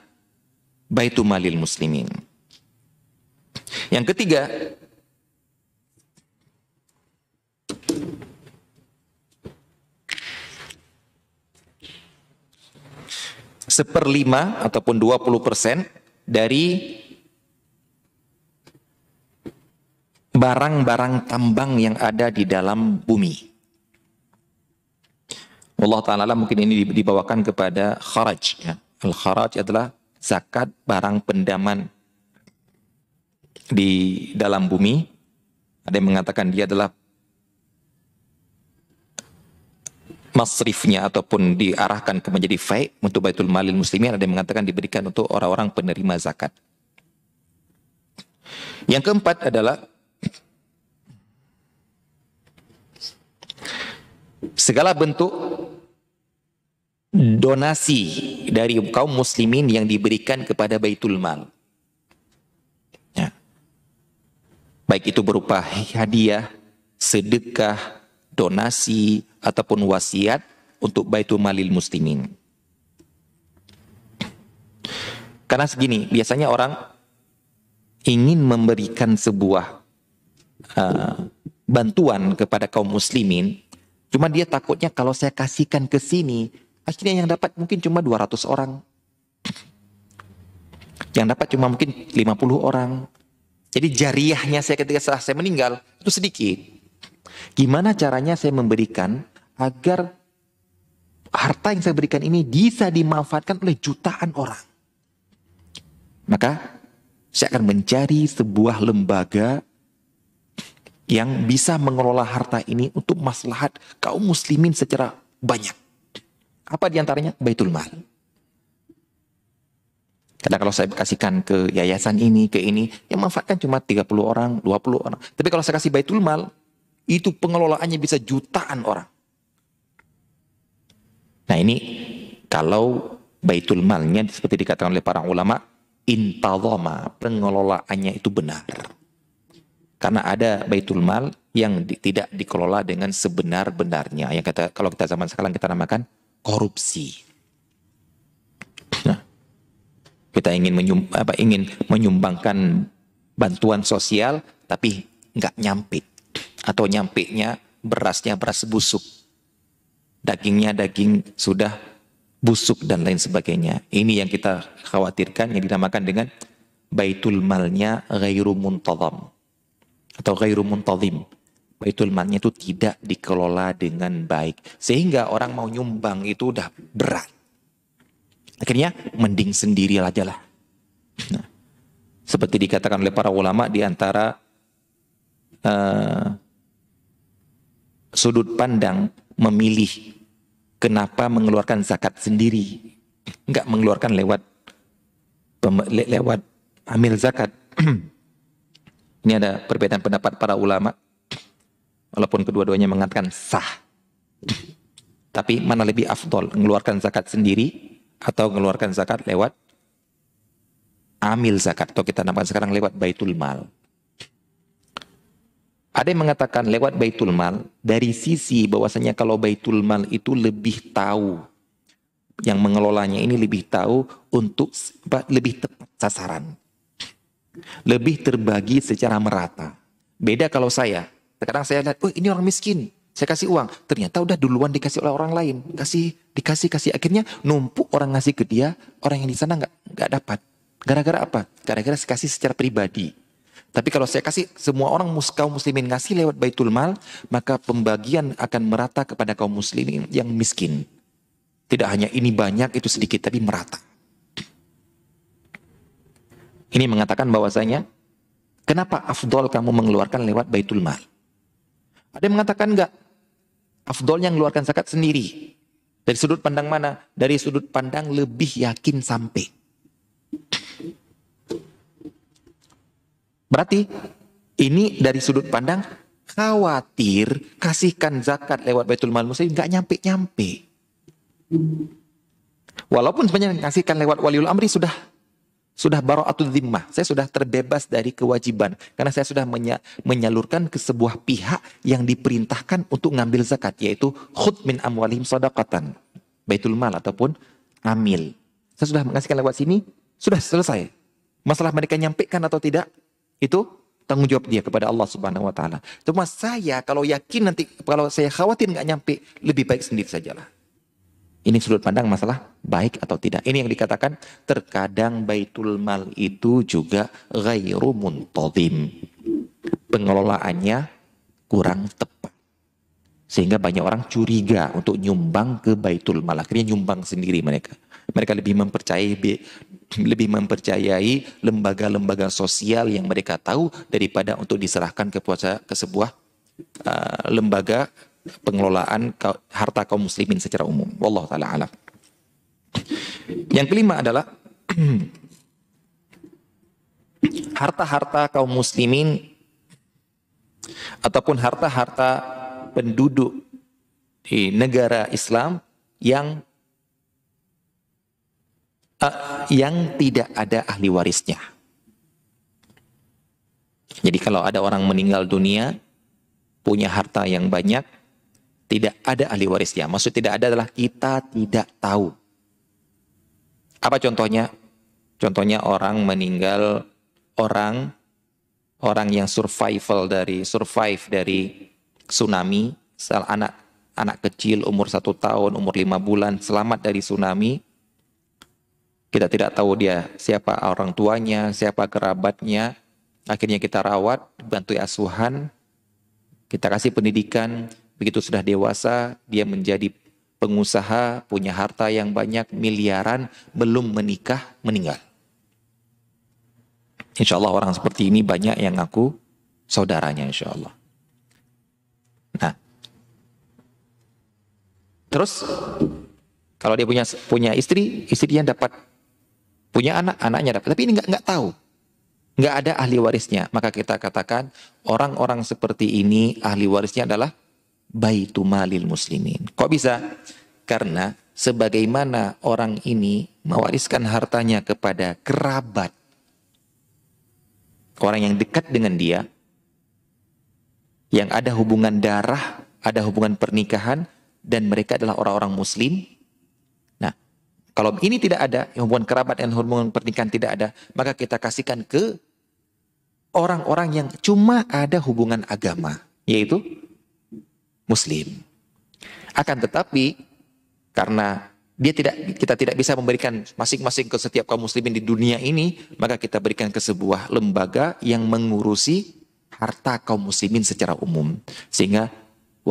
[SPEAKER 1] baitul malil muslimin. Yang ketiga, seperlima ataupun 20 persen dari barang-barang tambang yang ada di dalam bumi. Allah Ta'ala mungkin ini dibawakan kepada kharaj. Ya. Al-kharaj adalah zakat barang pendaman di dalam bumi. Ada yang mengatakan dia adalah masrifnya ataupun diarahkan ke menjadi faik untuk baitul malil muslimin ada yang mengatakan diberikan untuk orang-orang penerima zakat. Yang keempat adalah segala bentuk donasi dari kaum muslimin yang diberikan kepada baitul mal. Ya. Baik itu berupa hadiah, sedekah, donasi ataupun wasiat untuk Baitul Malil Muslimin. Karena segini, biasanya orang ingin memberikan sebuah uh, bantuan kepada kaum muslimin, cuma dia takutnya kalau saya kasihkan ke sini, akhirnya yang dapat mungkin cuma 200 orang. Yang dapat cuma mungkin 50 orang. Jadi jariahnya saya ketika saya meninggal itu sedikit. Gimana caranya saya memberikan agar harta yang saya berikan ini bisa dimanfaatkan oleh jutaan orang. Maka saya akan mencari sebuah lembaga yang bisa mengelola harta ini untuk maslahat kaum muslimin secara banyak. Apa diantaranya? Baitul Mal. Karena kalau saya kasihkan ke yayasan ini, ke ini, yang manfaatkan cuma 30 orang, 20 orang. Tapi kalau saya kasih Baitul Mal, itu pengelolaannya bisa jutaan orang. Nah ini kalau baitul malnya seperti dikatakan oleh para ulama intazoma pengelolaannya itu benar. Karena ada baitul mal yang di, tidak dikelola dengan sebenar-benarnya. Yang kata kalau kita zaman sekarang kita namakan korupsi. Nah, kita ingin menyum, apa ingin menyumbangkan bantuan sosial tapi nggak nyampit atau nyampiknya berasnya beras busuk. Dagingnya daging sudah busuk dan lain sebagainya. Ini yang kita khawatirkan yang dinamakan dengan baitul malnya ghairu muntazam atau ghairu muntazim. Baitul malnya itu tidak dikelola dengan baik. Sehingga orang mau nyumbang itu udah berat. Akhirnya mending sendiri aja lah. Nah, seperti dikatakan oleh para ulama di antara eh, sudut pandang memilih kenapa mengeluarkan zakat sendiri nggak mengeluarkan lewat lewat amil zakat ini ada perbedaan pendapat para ulama walaupun kedua-duanya mengatakan sah tapi mana lebih afdol mengeluarkan zakat sendiri atau mengeluarkan zakat lewat amil zakat atau kita namakan sekarang lewat baitul mal ada yang mengatakan lewat Baitul Mal dari sisi bahwasanya kalau Baitul Mal itu lebih tahu yang mengelolanya ini lebih tahu untuk lebih tepat sasaran. Lebih terbagi secara merata. Beda kalau saya. sekarang saya lihat, oh ini orang miskin. Saya kasih uang. Ternyata udah duluan dikasih oleh orang lain. Kasih, dikasih, kasih. Akhirnya numpuk orang ngasih ke dia. Orang yang di sana nggak nggak dapat. Gara-gara apa? Gara-gara kasih secara pribadi tapi kalau saya kasih semua orang kaum muslimin ngasih lewat Baitul Mal, maka pembagian akan merata kepada kaum muslimin yang miskin. Tidak hanya ini banyak, itu sedikit, tapi merata. Ini mengatakan bahwasanya, kenapa afdol kamu mengeluarkan lewat Baitul Mal? Ada yang mengatakan enggak. Afdol yang mengeluarkan zakat sendiri. Dari sudut pandang mana? Dari sudut pandang lebih yakin sampai. Berarti ini dari sudut pandang khawatir kasihkan zakat lewat Baitul Mal Muslim nggak nyampe-nyampe. Walaupun sebenarnya kasihkan lewat waliul amri sudah sudah atau zimmah. Saya sudah terbebas dari kewajiban karena saya sudah menyalurkan ke sebuah pihak yang diperintahkan untuk ngambil zakat yaitu khut min amwalihim sadaqatan. Baitul mal ataupun amil. Saya sudah mengasihkan lewat sini, sudah selesai. Masalah mereka nyampekan atau tidak itu tanggung jawab dia kepada Allah Subhanahu wa taala. Cuma saya kalau yakin nanti kalau saya khawatir nggak nyampe, lebih baik sendiri sajalah. Ini sudut pandang masalah baik atau tidak. Ini yang dikatakan terkadang baitul mal itu juga ghairu muntazim. Pengelolaannya kurang tepat. Sehingga banyak orang curiga untuk nyumbang ke baitul mal. Akhirnya nyumbang sendiri mereka. Mereka lebih mempercayai lebih mempercayai lembaga-lembaga sosial yang mereka tahu daripada untuk diserahkan ke ke sebuah uh, lembaga pengelolaan harta kaum muslimin secara umum. Wallahu taala alam. Yang kelima adalah harta-harta kaum muslimin ataupun harta-harta penduduk di negara Islam yang uh, yang tidak ada ahli warisnya. Jadi kalau ada orang meninggal dunia, punya harta yang banyak, tidak ada ahli warisnya. Maksud tidak ada adalah kita tidak tahu. Apa contohnya? Contohnya orang meninggal, orang orang yang survival dari survive dari tsunami, anak anak kecil umur satu tahun, umur lima bulan selamat dari tsunami, kita tidak tahu dia siapa orang tuanya, siapa kerabatnya. Akhirnya kita rawat, bantu asuhan, kita kasih pendidikan. Begitu sudah dewasa, dia menjadi pengusaha, punya harta yang banyak, miliaran, belum menikah, meninggal. Insya Allah orang seperti ini banyak yang ngaku saudaranya insya Allah. Nah, terus kalau dia punya punya istri, istri dia dapat punya anak, anaknya dapat. Tapi ini nggak nggak tahu, nggak ada ahli warisnya. Maka kita katakan orang-orang seperti ini ahli warisnya adalah baitumalil muslimin. Kok bisa? Karena sebagaimana orang ini mewariskan hartanya kepada kerabat, orang yang dekat dengan dia, yang ada hubungan darah, ada hubungan pernikahan, dan mereka adalah orang-orang muslim, kalau ini tidak ada, ya hubungan kerabat dan hubungan pernikahan tidak ada, maka kita kasihkan ke orang-orang yang cuma ada hubungan agama, yaitu muslim. Akan tetapi karena dia tidak kita tidak bisa memberikan masing-masing ke setiap kaum muslimin di dunia ini, maka kita berikan ke sebuah lembaga yang mengurusi harta kaum muslimin secara umum sehingga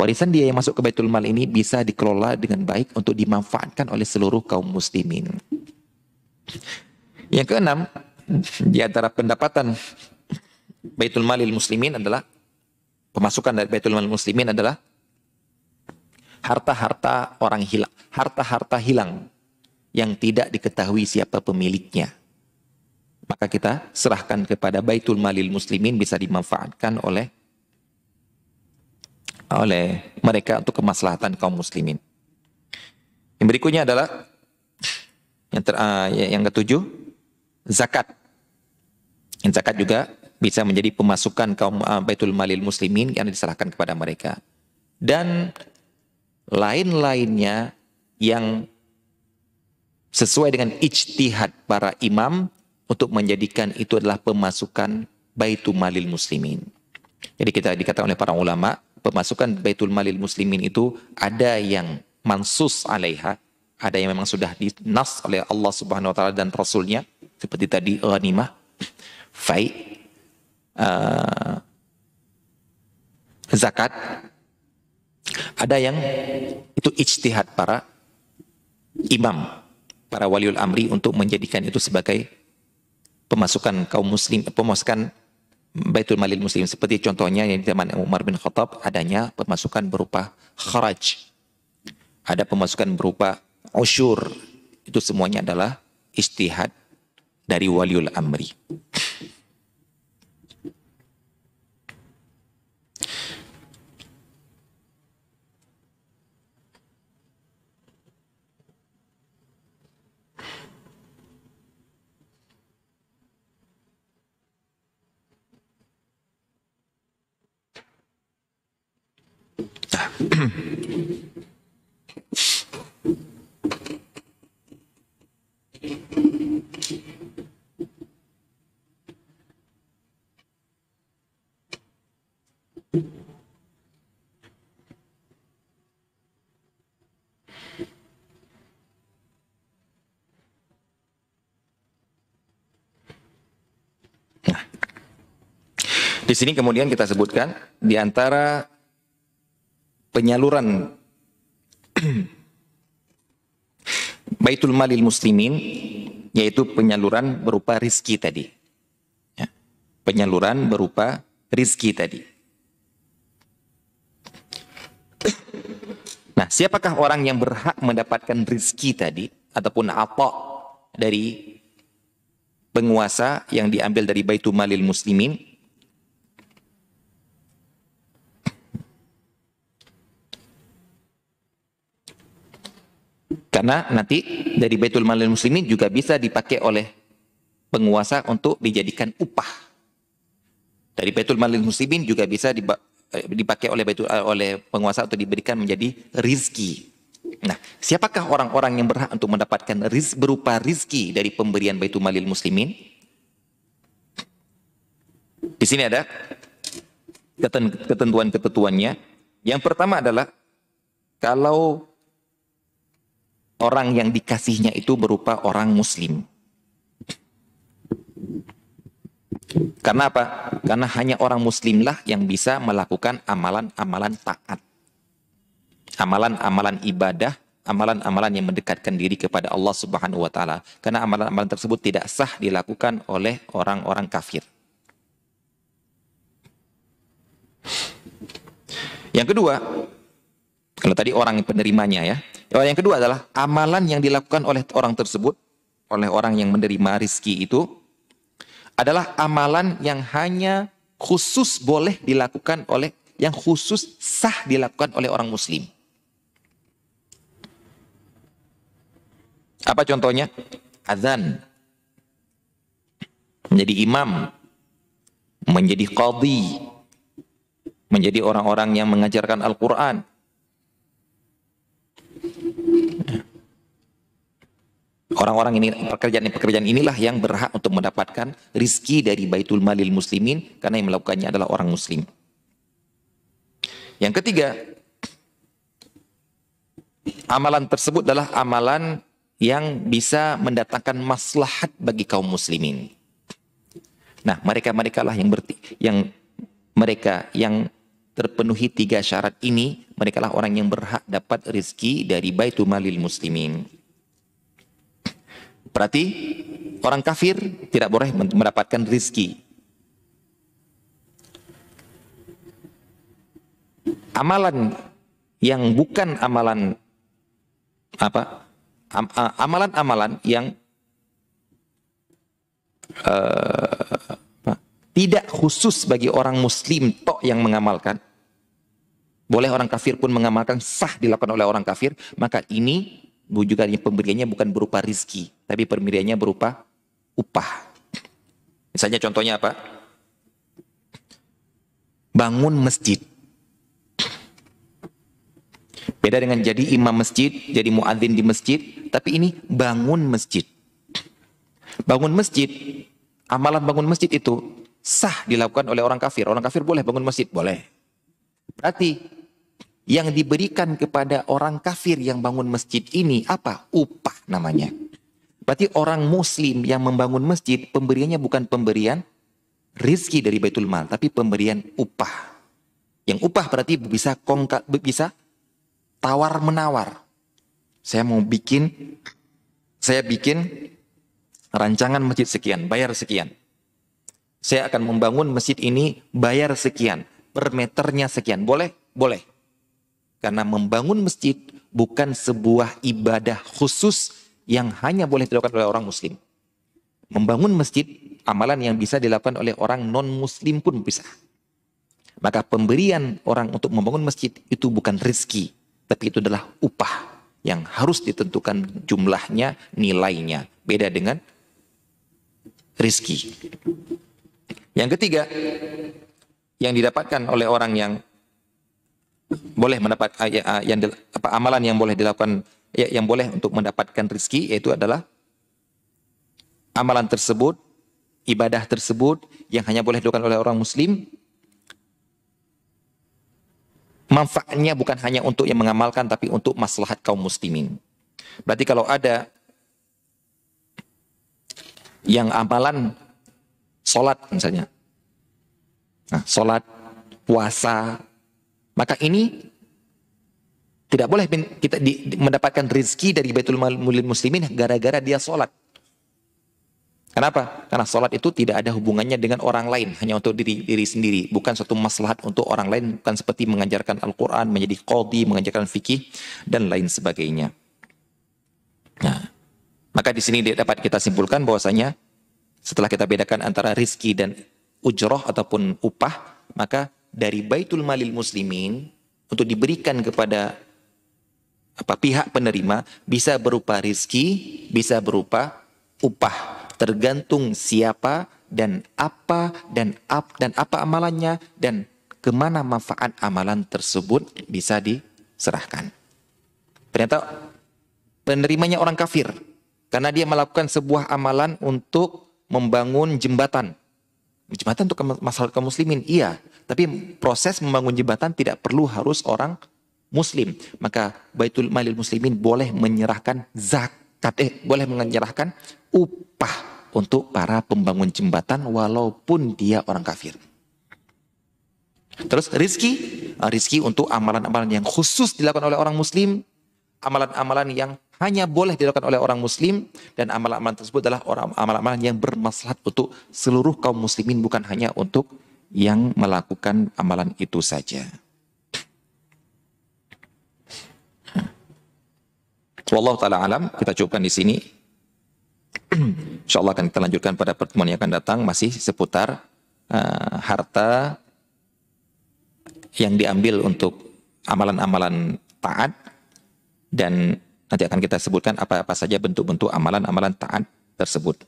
[SPEAKER 1] Warisan dia yang masuk ke Baitul Mal ini bisa dikelola dengan baik untuk dimanfaatkan oleh seluruh kaum muslimin. Yang keenam, di antara pendapatan Baitul Malil Muslimin adalah pemasukan dari Baitul Malil Muslimin adalah harta-harta orang hilang, harta-harta hilang yang tidak diketahui siapa pemiliknya. Maka kita serahkan kepada Baitul Malil Muslimin bisa dimanfaatkan oleh oleh mereka untuk kemaslahatan kaum muslimin. Yang berikutnya adalah yang ter, uh, yang ketujuh zakat. Yang zakat juga bisa menjadi pemasukan kaum uh, baitul malil muslimin yang diserahkan kepada mereka. Dan lain-lainnya yang sesuai dengan ijtihad para imam untuk menjadikan itu adalah pemasukan baitul malil muslimin. Jadi kita dikatakan oleh para ulama pemasukan Baitul Malil Muslimin itu ada yang mansus alaiha, ada yang memang sudah dinas oleh Allah Subhanahu wa taala dan rasulnya seperti tadi ghanimah, fai uh, zakat. Ada yang itu ijtihad para imam, para waliul amri untuk menjadikan itu sebagai pemasukan kaum muslim, pemasukan Baitul Malil Muslim. Seperti contohnya yang di zaman Umar bin Khattab adanya pemasukan berupa kharaj. Ada pemasukan berupa usyur. Itu semuanya adalah istihad dari waliul amri. Nah, di sini kemudian kita sebutkan di antara penyaluran Baitul Malil Muslimin yaitu penyaluran berupa rizki tadi. Ya. Penyaluran berupa rizki tadi. Nah, siapakah orang yang berhak mendapatkan rizki tadi ataupun apa dari penguasa yang diambil dari Baitul Malil Muslimin? Karena nanti dari Baitul Malil Muslimin juga bisa dipakai oleh penguasa untuk dijadikan upah. Dari Baitul Malil Muslimin juga bisa eh, dipakai oleh Baitul, eh, oleh penguasa untuk diberikan menjadi rizki. Nah, siapakah orang-orang yang berhak untuk mendapatkan riz, berupa rizki dari pemberian Baitul Malil Muslimin? Di sini ada ketentuan-ketentuannya. Yang pertama adalah kalau orang yang dikasihnya itu berupa orang muslim. Karena apa? Karena hanya orang muslimlah yang bisa melakukan amalan-amalan taat. Amalan-amalan ibadah, amalan-amalan yang mendekatkan diri kepada Allah Subhanahu wa taala. Karena amalan-amalan tersebut tidak sah dilakukan oleh orang-orang kafir. Yang kedua, kalau tadi orang penerimanya ya. Oh, yang kedua adalah amalan yang dilakukan oleh orang tersebut, oleh orang yang menerima rizki itu adalah amalan yang hanya khusus boleh dilakukan oleh yang khusus sah dilakukan oleh orang muslim. Apa contohnya? Azan. Menjadi imam. Menjadi qadhi. Menjadi orang-orang yang mengajarkan Al-Quran Orang-orang ini pekerjaan-pekerjaan inilah yang berhak untuk mendapatkan rizki dari Baitul Malil Muslimin karena yang melakukannya adalah orang Muslim. Yang ketiga, amalan tersebut adalah amalan yang bisa mendatangkan maslahat bagi kaum muslimin. Nah, mereka-mereka lah yang berti, yang mereka yang terpenuhi tiga syarat ini, mereka lah orang yang berhak dapat rizki dari Baitul Malil Muslimin. Berarti orang kafir tidak boleh mendapatkan rizki. Amalan yang bukan amalan apa amalan-amalan yang uh, apa, tidak khusus bagi orang muslim tok yang mengamalkan boleh orang kafir pun mengamalkan sah dilakukan oleh orang kafir maka ini juga pemberiannya bukan berupa rizki, tapi pemberiannya berupa upah. Misalnya contohnya apa? Bangun masjid. Beda dengan jadi imam masjid, jadi muadzin di masjid, tapi ini bangun masjid. Bangun masjid, amalan bangun masjid itu sah dilakukan oleh orang kafir. Orang kafir boleh bangun masjid, boleh. Berarti yang diberikan kepada orang kafir yang bangun masjid ini apa? Upah namanya. Berarti orang muslim yang membangun masjid pemberiannya bukan pemberian rizki dari Baitul Mal, tapi pemberian upah. Yang upah berarti bisa kongka, bisa tawar menawar. Saya mau bikin saya bikin rancangan masjid sekian, bayar sekian. Saya akan membangun masjid ini, bayar sekian, per meternya sekian. Boleh? Boleh. Karena membangun masjid bukan sebuah ibadah khusus yang hanya boleh dilakukan oleh orang muslim. Membangun masjid, amalan yang bisa dilakukan oleh orang non-muslim pun bisa. Maka pemberian orang untuk membangun masjid itu bukan rizki, tapi itu adalah upah yang harus ditentukan jumlahnya, nilainya. Beda dengan rizki. Yang ketiga, yang didapatkan oleh orang yang boleh mendapat uh, yang apa amalan yang boleh dilakukan ya, yang boleh untuk mendapatkan rezeki yaitu adalah amalan tersebut ibadah tersebut yang hanya boleh dilakukan oleh orang muslim manfaatnya bukan hanya untuk yang mengamalkan tapi untuk maslahat kaum muslimin berarti kalau ada yang amalan sholat misalnya nah, sholat puasa maka ini tidak boleh kita mendapatkan rezeki dari Baitul Malmulil Muslimin gara-gara dia sholat. Kenapa? Karena sholat itu tidak ada hubungannya dengan orang lain, hanya untuk diri, diri sendiri. Bukan suatu maslahat untuk orang lain, bukan seperti mengajarkan Al-Quran, menjadi qadi, mengajarkan fikih, dan lain sebagainya. Nah, maka di sini dapat kita simpulkan bahwasanya setelah kita bedakan antara rizki dan ujroh ataupun upah, maka dari Baitul Malil Muslimin untuk diberikan kepada apa pihak penerima bisa berupa rizki, bisa berupa upah, tergantung siapa dan apa dan ap dan apa amalannya dan kemana manfaat amalan tersebut bisa diserahkan. Ternyata penerimanya orang kafir karena dia melakukan sebuah amalan untuk membangun jembatan. Jembatan untuk masalah kaum muslimin, iya. Tapi proses membangun jembatan tidak perlu harus orang muslim. Maka Baitul Malil Muslimin boleh menyerahkan zakat, eh boleh menyerahkan upah untuk para pembangun jembatan walaupun dia orang kafir. Terus rizki, eh, rizki untuk amalan-amalan yang khusus dilakukan oleh orang muslim, amalan-amalan yang hanya boleh dilakukan oleh orang muslim dan amalan-amalan tersebut adalah orang amalan-amalan yang bermaslahat untuk seluruh kaum muslimin bukan hanya untuk yang melakukan amalan itu saja. Wallahu taala alam, kita cukupkan di sini. Insyaallah akan kita lanjutkan pada pertemuan yang akan datang masih seputar uh, harta yang diambil untuk amalan-amalan taat dan nanti akan kita sebutkan apa-apa saja bentuk-bentuk amalan-amalan taat tersebut.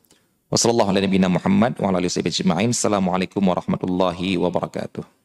[SPEAKER 1] وصلى الله على نبينا محمد وعلى اله وصحبه اجمعين السلام عليكم ورحمه الله وبركاته